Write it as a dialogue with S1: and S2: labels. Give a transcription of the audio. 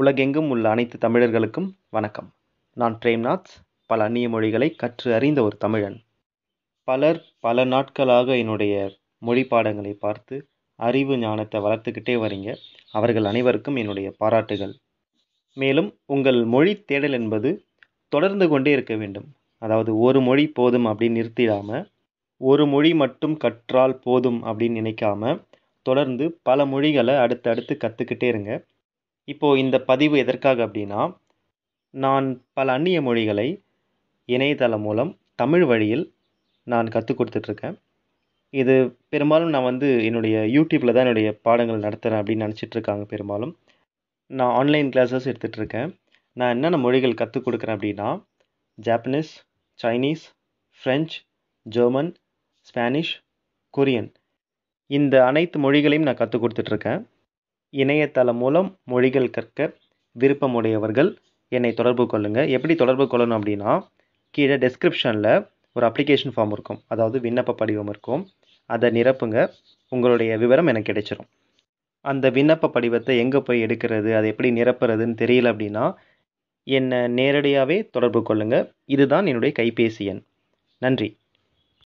S1: உலகெங்கும் உள்ள அனைத்து தமிழர்களுக்கும் வணக்கம் நான் பிரேம்நாத் பல அந்நிய மொழிகளை கற்று அறிந்த ஒரு தமிழன் பலர் பல நாட்களாக என்னுடைய மொழி பாடங்களை பார்த்து அறிவு ஞானத்தை வளர்த்துக்கிட்டே வரீங்க அவர்கள் அனைவருக்கும் என்னுடைய பாராட்டுகள் மேலும் உங்கள் மொழி தேடல் என்பது தொடர்ந்து கொண்டே இருக்க வேண்டும் அதாவது ஒரு மொழி போதும் அப்படின்னு நிறுத்திடாமல் ஒரு மொழி மட்டும் கற்றால் போதும் அப்படின்னு நினைக்காம தொடர்ந்து பல மொழிகளை அடுத்தடுத்து கற்றுக்கிட்டே இருங்க இப்போது இந்த பதிவு எதற்காக அப்படின்னா நான் பல அந்நிய மொழிகளை இணையதளம் மூலம் தமிழ் வழியில் நான் கற்றுக் கொடுத்துட்ருக்கேன் இது பெரும்பாலும் நான் வந்து என்னுடைய யூடியூப்பில் தான் என்னுடைய பாடங்கள் நடத்துகிறேன் அப்படின்னு நினச்சிட்ருக்காங்க பெரும்பாலும் நான் ஆன்லைன் கிளாஸஸ் எடுத்துகிட்ருக்கேன் நான் என்னென்ன மொழிகள் கற்றுக் கொடுக்குறேன் அப்படின்னா Japanese Chinese French German Spanish Korean இந்த அனைத்து மொழிகளையும் நான் கற்றுக் கொடுத்துட்ருக்கேன் இணையதளம் மூலம் மொழிகள் கற்க விருப்பமுடையவர்கள் என்னை தொடர்பு கொள்ளுங்கள் எப்படி தொடர்பு கொள்ளணும் அப்படின்னா கீழே டெஸ்கிரிப்ஷனில் ஒரு அப்ளிகேஷன் ஃபார்ம் இருக்கும் அதாவது விண்ணப்ப படிவம் இருக்கும் அதை நிரப்புங்க உங்களுடைய விவரம் எனக்கு கிடைச்சிரும் அந்த விண்ணப்ப படிவத்தை எங்கே போய் எடுக்கிறது அதை எப்படி நிரப்புறதுன்னு தெரியல அப்படின்னா என்னை நேரடியாகவே தொடர்பு கொள்ளுங்கள் இதுதான் என்னுடைய கைபேசி எண் நன்றி